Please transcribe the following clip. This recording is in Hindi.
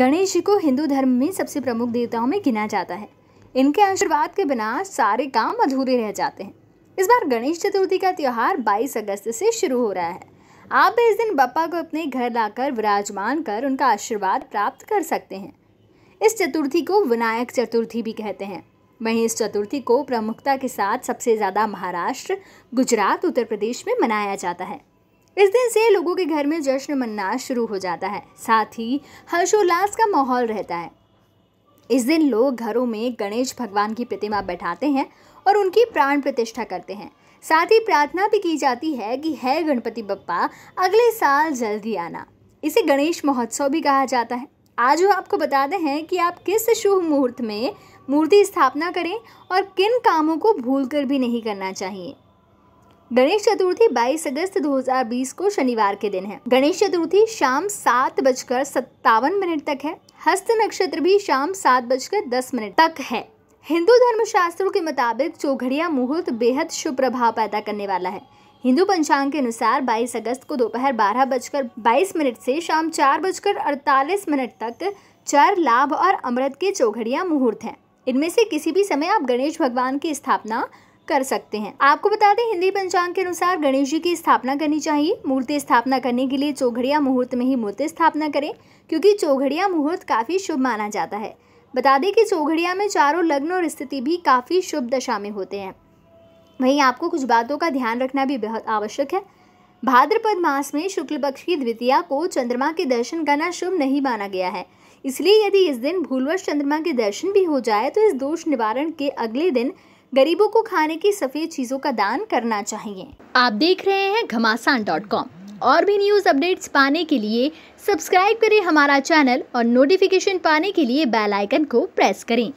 गणेश जी को हिंदू धर्म में सबसे प्रमुख देवताओं में गिना जाता है इनके आशीर्वाद के बिना सारे काम अधूरे रह जाते हैं इस बार गणेश चतुर्थी का त्यौहार 22 अगस्त से शुरू हो रहा है आप भी इस दिन बप्पा को अपने घर लाकर विराजमान कर उनका आशीर्वाद प्राप्त कर सकते हैं इस चतुर्थी को विनायक चतुर्थी भी कहते हैं वहीं इस चतुर्थी को प्रमुखता के साथ सबसे ज़्यादा महाराष्ट्र गुजरात उत्तर प्रदेश में मनाया जाता है इस दिन से लोगों के घर में जश्न मनना शुरू हो जाता है साथ ही हर्षोल्लास का माहौल रहता है इस दिन लोग घरों में गणेश भगवान की प्रतिमा बैठाते हैं और उनकी प्राण प्रतिष्ठा करते हैं साथ ही प्रार्थना भी की जाती है कि है गणपति बप्पा अगले साल जल्दी आना इसे गणेश महोत्सव भी कहा जाता है आज हम आपको बताते हैं कि आप किस शुभ मुहूर्त में मूर्ति स्थापना करें और किन कामों को भूलकर भी नहीं करना चाहिए गणेश चतुर्थी 22 अगस्त 2020 को शनिवार के दिन है गणेश चतुर्थी शाम सात बजकर सत्तावन मिनट तक है हस्त नक्षत्र भी शाम सात बजकर दस मिनट तक है हिंदू धर्म शास्त्रों के मुताबिक चौघड़िया मुहूर्त बेहद शुभ प्रभाव पैदा करने वाला है हिंदू पंचांग के अनुसार 22 अगस्त को दोपहर बारह बजकर बाईस मिनट से शाम चार बजकर अड़तालीस मिनट तक चार लाभ और अमृत के चौघड़िया मुहूर्त हैं इनमें से किसी भी समय आप गणेश भगवान की स्थापना कर सकते हैं आपको बता दें हिंदी पंचांग के अनुसार गणेश जी की स्थापना करनी चाहिए मूर्ति स्थापना करने के लिए चौघड़िया मुहूर्त में ही मूर्ति स्थापना करें क्योंकि चौघड़िया मुहूर्त काफ़ी शुभ माना जाता है बता दें कि चौघड़िया में चारों लग्न और स्थिति भी काफ़ी शुभ दशा में होते हैं वहीं आपको कुछ बातों का ध्यान रखना भी बेहद आवश्यक है भाद्रपद मास में शुक्ल पक्ष की द्वितीया को चंद्रमा के दर्शन करना शुभ नहीं माना गया है इसलिए यदि इस दिन भूलवश चंद्रमा के दर्शन भी हो जाए तो इस दोष निवारण के अगले दिन गरीबों को खाने की सफ़ेद चीज़ों का दान करना चाहिए आप देख रहे हैं घमासान डॉट कॉम और भी न्यूज़ अपडेट्स पाने के लिए सब्सक्राइब करें हमारा चैनल और नोटिफिकेशन पाने के लिए बेल आइकन को प्रेस करें